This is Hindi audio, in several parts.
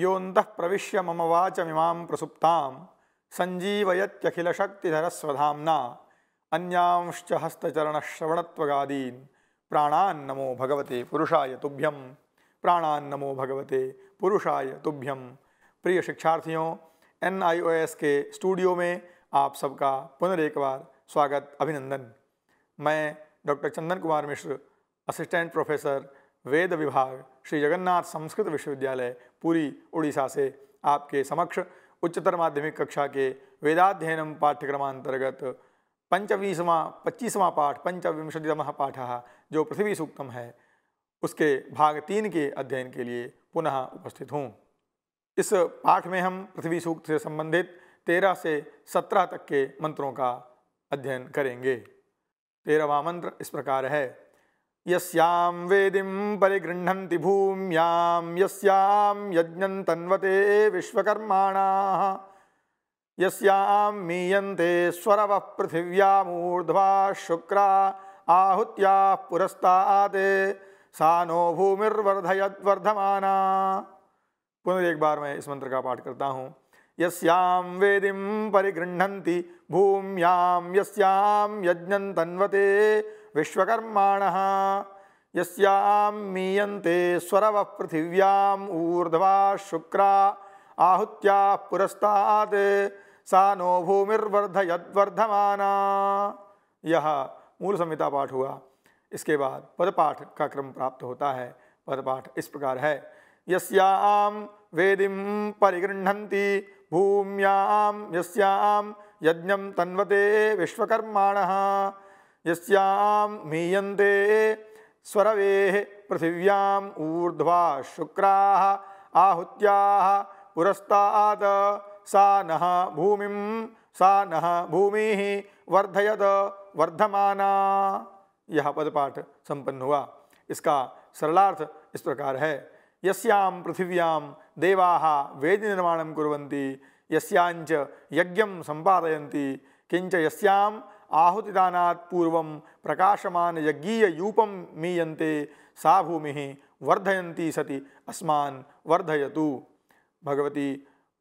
योऽन्तः प्रविश्य मम वाचमिमां प्रसुप्तां सञ्जीवयत्यखिलशक्तिधरस्वधाम्ना अन्यांश्च हस्तचरणश्रवणत्वगादीन् प्राणान्नमो भगवते पुरुषाय तुभ्यं प्राणान नमो भगवते पुरुषाय तुभ्यम प्रिय शिक्षार्थियों एन के स्टूडियो में आप सबका पुनर एक बार स्वागत अभिनंदन मैं doctor Chandan Kumar Mishra assistant professor वेद विभाग श्री जगन्नाथ संस्कृत विश्वविद्यालय पूरी उड़ीसा से आपके समक्ष उच्चतर माध्यमिक कक्षा के वेदाध्ययन पाठ्यक्रमांतर्गत पंचवीसवा पच्चीसवाँ पाठ पंचविंशतिम पाठ जो पृथ्वी सूक्तम है उसके भाग तीन के अध्ययन के लिए पुनः उपस्थित हूँ इस पाठ में हम पृथ्वी सूक्त से संबंधित तेरह से सत्रह तक के मंत्रों का अध्ययन करेंगे तेरहवा मंत्र इस प्रकार है यस्याम वेदिम परिगृहती भूम्याम यस्याम यज्ञ तन्वते विश्वकर्माण यस्याम मीयन्ते स्वरव मूर्ध्वा शुक्र आहुत्या पुरस्ता सा नो भूमिर्वर्धयद्वर्धमाना पुनः एक बार मैं इस मंत्र का पाठ करता हूँ यस्याम वेदिम परिगृहती भूम्याम यस्याम यज्ञ तन्वते विश्वकर्माण यस्याम मीयन्ते स्वरव पृथिव्याम ऊर्ध्वा शुक्रा आहुत्या पुरस्तात् सा नो भूमिर्वर्धयद्वर्धमाना यह मूल संहिता पाठ हुआ इसके बाद पदपाठ का क्रम प्राप्त होता है पदपाठ इस प्रकार है यस्याम वेदिम परिगृहती भूम्याम यस्याम यज्ञ तन्वते विश्वकर्माण यस्याम मीयते स्वरवे पृथिव्याम ऊर्ध्वा शुक्रा आहुत्या पुरस्ताद सा न भूमि सा न भूमि वर्धयद वर्धमाना यह पदपाठ संपन्न हुआ इसका सरलार्थ इस प्रकार है यस्याम पृथिव्याम देवा वेद निर्माण कुरंती यस्यांच यज्ञ संपादयती किंच यस्याम आहुतिदानात् पूर्व प्रकाशमान यज्ञीय यूपम मीयते सा भूमि वर्धयती सती अस्मान वर्धयतु भगवती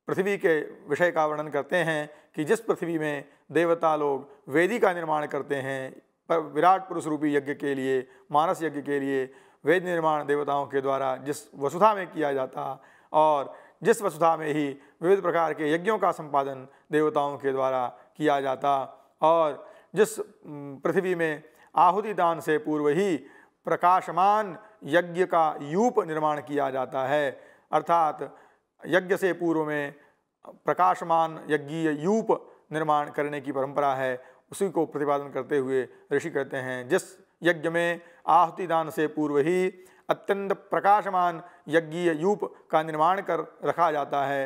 पृथ्वी के विषय का वर्णन करते हैं कि जिस पृथ्वी में देवता लोग वेदी का निर्माण करते हैं विराट पुरुष रूपी यज्ञ के लिए मानस यज्ञ के लिए वेद निर्माण देवताओं के द्वारा जिस वसुधा में किया जाता और जिस वसुधा में ही विविध प्रकार के यज्ञों का संपादन देवताओं के द्वारा किया जाता और जिस पृथ्वी में आहुति दान से पूर्व ही प्रकाशमान यज्ञ का यूप निर्माण किया जाता है अर्थात यज्ञ से पूर्व में प्रकाशमान यज्ञीय यूप निर्माण करने की परंपरा है उसी को प्रतिपादन करते हुए ऋषि कहते हैं जिस यज्ञ में आहुति दान से पूर्व ही अत्यंत प्रकाशमान यज्ञीय यूप का निर्माण कर रखा जाता है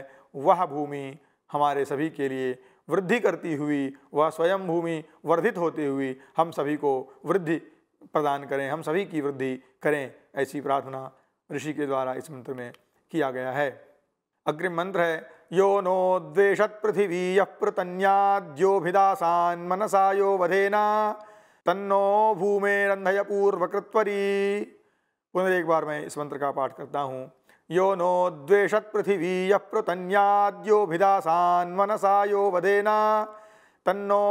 वह भूमि हमारे सभी के लिए वृद्धि करती हुई वह स्वयं भूमि वर्धित होती हुई हम सभी को वृद्धि प्रदान करें हम सभी की वृद्धि करें ऐसी प्रार्थना ऋषि के द्वारा इस मंत्र में किया गया है अग्रिम मंत्र है यो नो देश पृथिवी यृतन्याद्योभिदासान मनसा यो वधेना तन्नो रंधय पूर्वकृत्वरी पुनः एक बार मैं इस मंत्र का पाठ करता हूँ यो नो देश पृथिवी यृतन्याद्योभिदासान मनसा यो वधेना तन्नो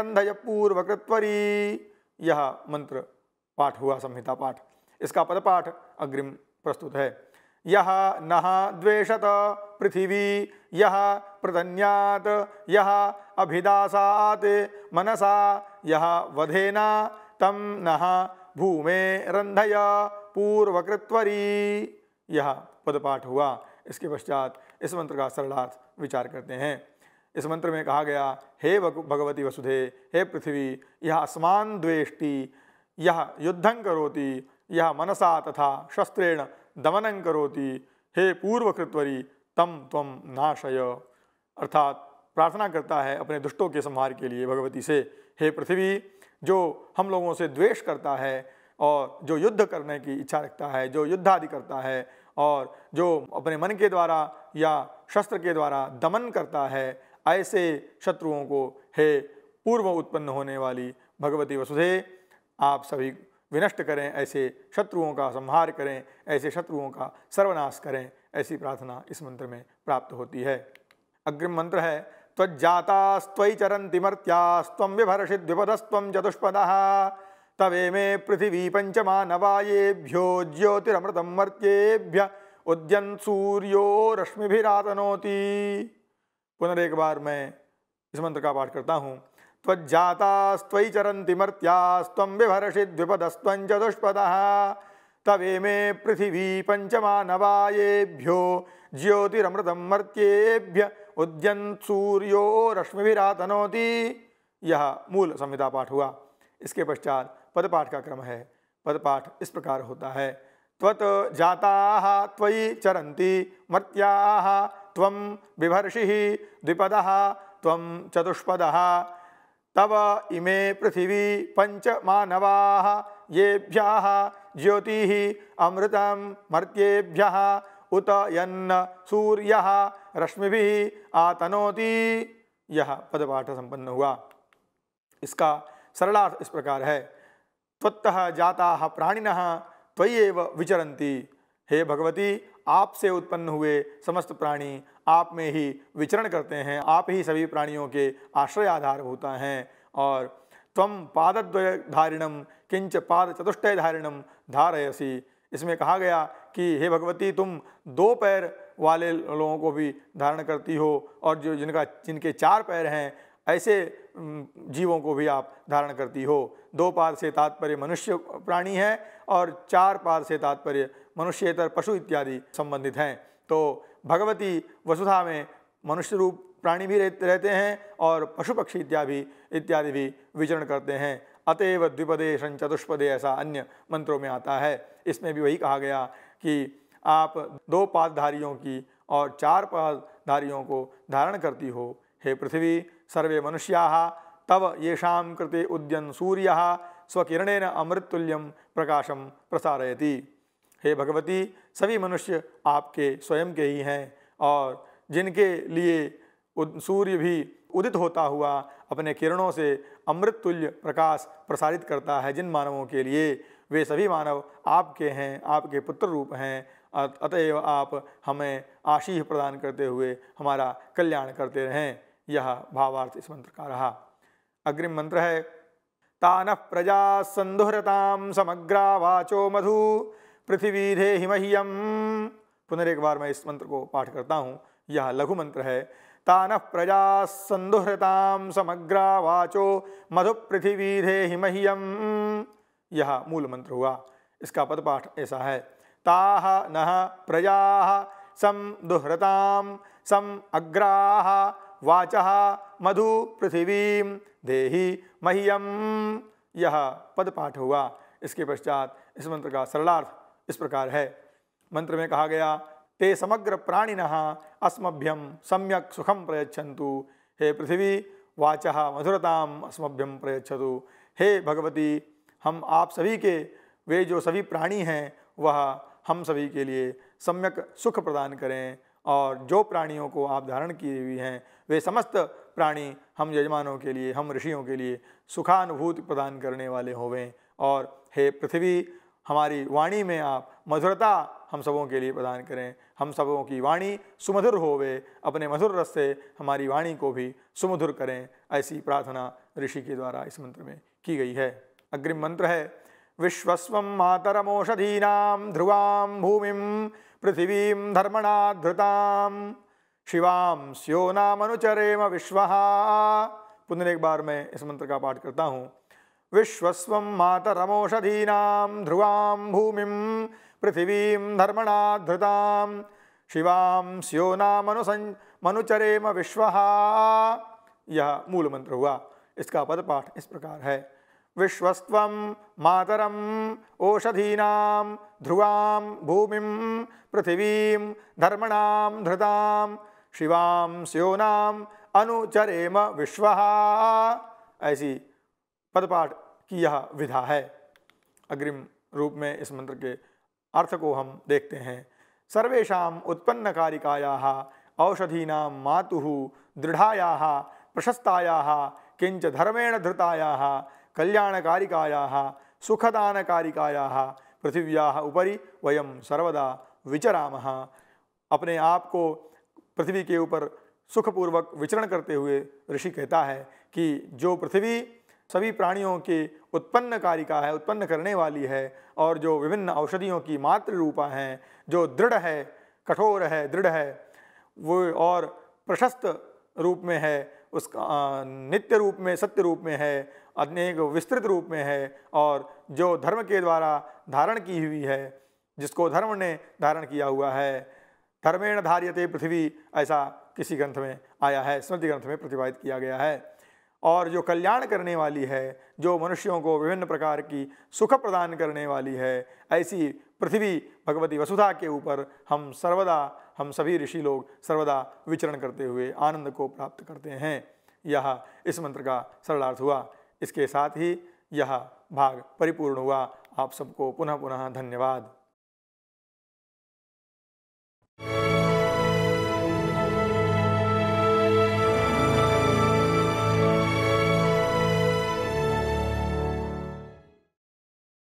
रंधय पूर्वकृत्वरी यह मंत्र पाठ हुआ संहिता पाठ इसका पदपाठ अग्रिम प्रस्तुत है यहाँ द्वेषत पृथिवी यः प्रतन्यात् मनसा यः वधेन तं नः भूमे रंधय पूर्वकृत्वरी यह पदपाठ हुआ इसके पश्चात इस मंत्र का सरलार्थ विचार करते हैं इस मंत्र में कहा गया हे भगवती वसुधे हे पृथ्वी यह अस्मान द्वेष्टि यह युद्धं करोति यह मनसा तथा शस्त्रेण दमन करोती हे पूर्वकृतवरी तम तम नाशय अर्थात प्रार्थना करता है अपने दुष्टों के संहार के लिए भगवती से हे पृथ्वी जो हम लोगों से द्वेष करता है और जो युद्ध करने की इच्छा रखता है जो युद्ध आदि करता है और जो अपने मन के द्वारा या शस्त्र के द्वारा दमन करता है ऐसे शत्रुओं को हे पूर्व उत्पन्न होने वाली भगवती वसुधे आप सभी विनष्ट करें ऐसे शत्रुओं का संहार करें ऐसे शत्रुओं का सर्वनाश करें ऐसी प्रार्थना इस मंत्र में प्राप्त होती है अग्रिम मंत्र है त्वज्जातास्त्वयि चरन्ति मर्त्यास्त्वं विभर्षिद्विपदस्त्वं चतुष्प तवे मे पृथिवी पञ्चमानवायेभ्यो ज्योतिरमृत मर्त्येभ्य उद्यन सूर्यो रश्मिरातनोती पुनरेक बार मैं इस मंत्र का पाठ करता हूँ त्वज्जातास्त्वयि चरन्ति मर्त्यास्त्वं बिभर्षिद्विपदस्त्वञ्च दुष्पदः तवेमे पृथिवी पञ्चमानवायेभ्यो ज्योतिरमृतं मर्त्येभ्य उद्यन्त सूर्यो रश्मिभिरातनोति यह मूल संहिता पाठ हुआ इसके पश्चात पदपाठ का क्रम है पदपाठ इस प्रकार होता है त्वत् जाता त्वयि चरन्ति मर्त्याः त्वं बिभर्षिः द्विपदः त्वं चतुष्पदः तव इमे पृथिवी पंच मानवा येभ्य ज्योति अमृत मर्त्येभ्य उत यन्न सूर्य रश्मि आतनोति यह पदपाठ संपन्न हुआ इसका सरलार्थ इस प्रकार है त्वत्त जाता प्राणिन त्वय्यव विचरती हे भगवती आपसे उत्पन्न हुए समस्त प्राणी आप में ही विचरण करते हैं आप ही सभी प्राणियों के आश्रय आधार होता हैं और तम पादद्वय धारिणम किंच पाद चतुष्टय धारिणम धारयसी इसमें कहा गया कि हे भगवती तुम दो पैर वाले लोगों को भी धारण करती हो और जो जिनका जिनके चार पैर हैं ऐसे जीवों को भी आप धारण करती हो दो पाद से तात्पर्य मनुष्य प्राणी है और चार पाद से तात्पर्य मनुष्यतर पशु इत्यादि संबंधित हैं तो भगवती वसुधा में मनुष्य रूप प्राणी भी रहते हैं और पशु पक्षी इत्यादि इत्यादि भी विचरण करते हैं अतएव द्विपदे शन चतुष्पदे ऐसा अन्य मंत्रों में आता है इसमें भी वही कहा गया कि आप दो पादधारियों की और चार पादधारियों को धारण करती हो हे पृथ्वी सर्वे मनुष्या तव येषां कृते उद्यन सूर्य स्वकिरणेन अमृतुल्यम प्रकाशम प्रसारयती हे भगवती सभी मनुष्य आपके स्वयं के ही हैं और जिनके लिए सूर्य भी उदित होता हुआ अपने किरणों से अमृत तुल्य प्रकाश प्रसारित करता है जिन मानवों के लिए वे सभी मानव आपके हैं आपके पुत्र रूप हैं अतएव आप हमें आशीष प्रदान करते हुए हमारा कल्याण करते रहें यह भावार्थ इस मंत्र का रहा अग्रिम मंत्र है तान प्रजा संधुरताम समग्रा वाचो मधु पृथ्वीधे हिमह्यम पुनर एक बार मैं इस मंत्र को पाठ करता हूँ यह लघु मंत्र है तान प्रजा संदुहृता समग्रा वाचो मधु पृथ्वीधे हिमह्यम यह मूल मंत्र हुआ इसका पद पाठ ऐसा है ताह नह प्रजा सम दुहृताम सम अग्राह वाच मधु पृथिवी दे मह्यम यह पद पाठ हुआ इसके पश्चात इस मंत्र का सरलार्थ इस प्रकार है मंत्र में कहा गया ते समग्र प्राणिन अस्मभ्यम सम्यक सुखम प्रयच्छन्तु हे पृथ्वी वाचः मधुरताम अस्मभ्यम प्रयच्छतु हे भगवती हम आप सभी के वे जो सभी प्राणी हैं वह हम सभी के लिए सम्यक सुख प्रदान करें और जो प्राणियों को आप धारण किए हुए हैं वे समस्त प्राणी हम यजमानों के लिए हम ऋषियों के लिए सुखानुभूति प्रदान करने वाले होवें और हे पृथ्वी हमारी वाणी में आप मधुरता हम सबों के लिए प्रदान करें हम सबों की वाणी सुमधुर होवे अपने मधुर रस से हमारी वाणी को भी सुमधुर करें ऐसी प्रार्थना ऋषि के द्वारा इस मंत्र में की गई है अग्रिम मंत्र है विश्वस्व मातरमोषधीना ध्रुवाम भूमि पृथिवीं धर्मणाधृतां शिवाम स्यो अनुचरेम विश्व पुनः एक बार मैं इस मंत्र का पाठ करता हूँ विश्वस्व मातरमोषधीना ध्रुवां पृथिवी पृथिवीं धृता शिवां स्यो नामनुसं मनुचरेम विश्व यह मूल मंत्र हुआ इसका पद पाठ इस प्रकार है विश्वस्व मातरम ओषधीना ध्रुवां भूमि पृथिवी धर्मण धृतां शिवां स्योनाम अनुचरेम विश्व ऐसी पदपाठ की यह विधा है अग्रिम रूप में इस मंत्र के अर्थ को हम देखते हैं सर्वेशा उत्पन्न कारिकाया औषधीना मातु दृढ़ाया प्रशस्ताया किंच धर्मेण धृताया कल्याणकारिकाया सुखदानकारिकाया पृथिव्या उपरी वयम सर्वदा विचराम अपने आप को पृथ्वी के ऊपर सुखपूर्वक विचरण करते हुए ऋषि कहता है कि जो पृथ्वी सभी प्राणियों के कारिका है उत्पन्न करने वाली है और जो विभिन्न औषधियों की मात्र रूपा हैं जो दृढ़ है कठोर है दृढ़ है वो और प्रशस्त रूप में है उसका नित्य रूप में सत्य रूप में है अनेक विस्तृत रूप में है और जो धर्म के द्वारा धारण की हुई है जिसको धर्म ने धारण किया हुआ है धर्मेण धार्यते पृथ्वी ऐसा किसी ग्रंथ में आया है स्मृति ग्रंथ में प्रतिपादित किया गया है और जो कल्याण करने वाली है जो मनुष्यों को विभिन्न प्रकार की सुख प्रदान करने वाली है ऐसी पृथ्वी भगवती वसुधा के ऊपर हम सर्वदा हम सभी ऋषि लोग सर्वदा विचरण करते हुए आनंद को प्राप्त करते हैं यह इस मंत्र का सरलार्थ हुआ इसके साथ ही यह भाग परिपूर्ण हुआ आप सबको पुनः पुनः धन्यवाद